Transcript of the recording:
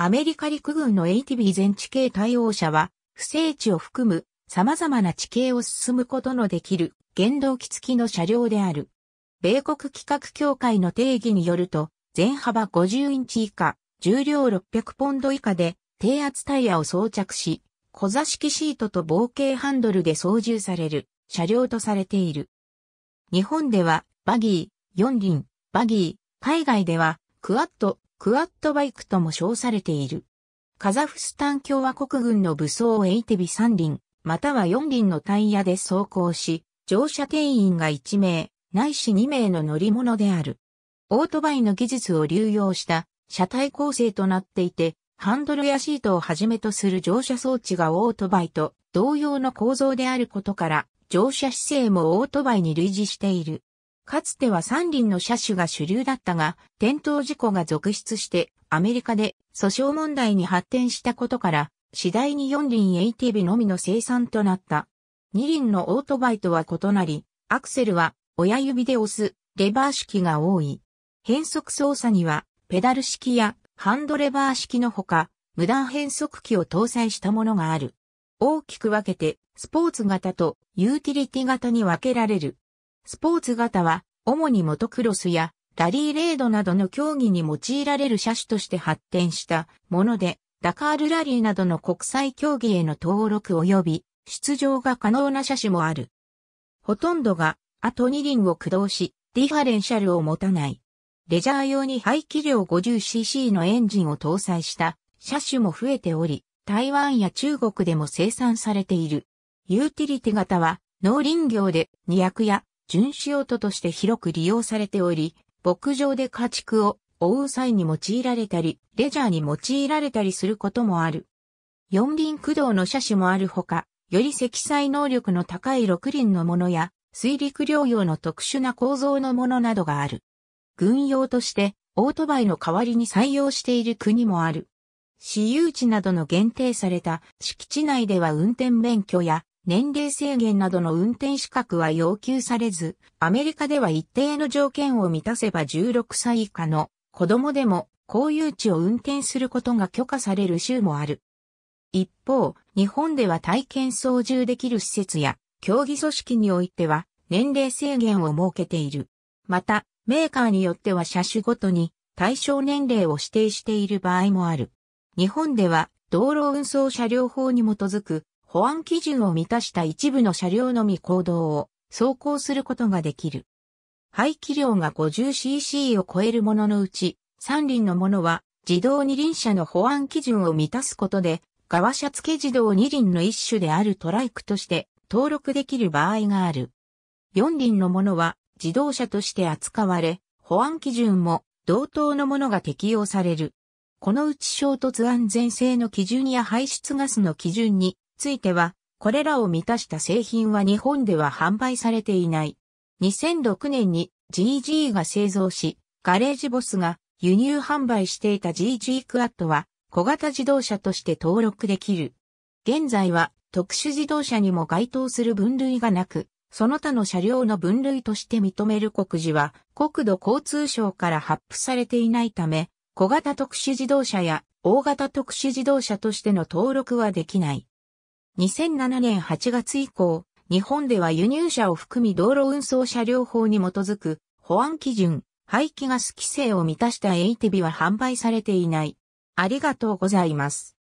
アメリカ陸軍の ATB 全地形対応者は、不整地を含む様々な地形を進むことのできる原動機付きの車両である。米国規格協会の定義によると、全幅50インチ以下、重量600ポンド以下で、低圧タイヤを装着し、小座式シートと合形ハンドルで操縦される車両とされている。日本では、バギー、四輪、バギー、海外では、クワット、クワットバイクとも称されている。カザフスタン共和国軍の武装エイテビ3輪、または4輪のタイヤで走行し、乗車定員が1名、ないし2名の乗り物である。オートバイの技術を流用した車体構成となっていて、ハンドルやシートをはじめとする乗車装置がオートバイと同様の構造であることから、乗車姿勢もオートバイに類似している。かつては三輪の車種が主流だったが、転倒事故が続出してアメリカで訴訟問題に発展したことから、次第に四輪 ATV のみの生産となった。二輪のオートバイとは異なり、アクセルは親指で押すレバー式が多い。変速操作にはペダル式やハンドレバー式のほか、無断変速機を搭載したものがある。大きく分けて、スポーツ型とユーティリティ型に分けられる。スポーツ型は、主にモトクロスやラリーレードなどの競技に用いられる車種として発展したもので、ダカールラリーなどの国際競技への登録及び出場が可能な車種もある。ほとんどが、あと2輪を駆動し、ディファレンシャルを持たない。レジャー用に排気量 50cc のエンジンを搭載した車種も増えており、台湾や中国でも生産されている。ユーティリティ型は、農林業で、荷役や巡視用途として広く利用されており、牧場で家畜を覆う際に用いられたり、レジャーに用いられたりすることもある。四輪駆動の車種もあるほか、より積載能力の高い六輪のものや、水陸両用の特殊な構造のものなどがある。軍用として、オートバイの代わりに採用している国もある。私有地などの限定された敷地内では運転免許や年齢制限などの運転資格は要求されず、アメリカでは一定の条件を満たせば16歳以下の子供でも公有地を運転することが許可される州もある。一方、日本では体験操縦できる施設や競技組織においては年齢制限を設けている。また、メーカーによっては車種ごとに対象年齢を指定している場合もある。日本では道路運送車両法に基づく保安基準を満たした一部の車両のみ行動を走行することができる。排気量が 50cc を超えるもののうち、三輪のものは自動二輪車の保安基準を満たすことで、側車付け自動二輪の一種であるトライクとして登録できる場合がある。四輪のものは自動車として扱われ、保安基準も同等のものが適用される。このうち衝突安全性の基準や排出ガスの基準については、これらを満たした製品は日本では販売されていない。2006年に GG が製造し、ガレージボスが輸入販売していた GG クアットは小型自動車として登録できる。現在は特殊自動車にも該当する分類がなく、その他の車両の分類として認める告示は国土交通省から発布されていないため、小型特殊自動車や大型特殊自動車としての登録はできない。2007年8月以降、日本では輸入車を含み道路運送車両法に基づく保安基準、排気ガス規制を満たしたエイティビは販売されていない。ありがとうございます。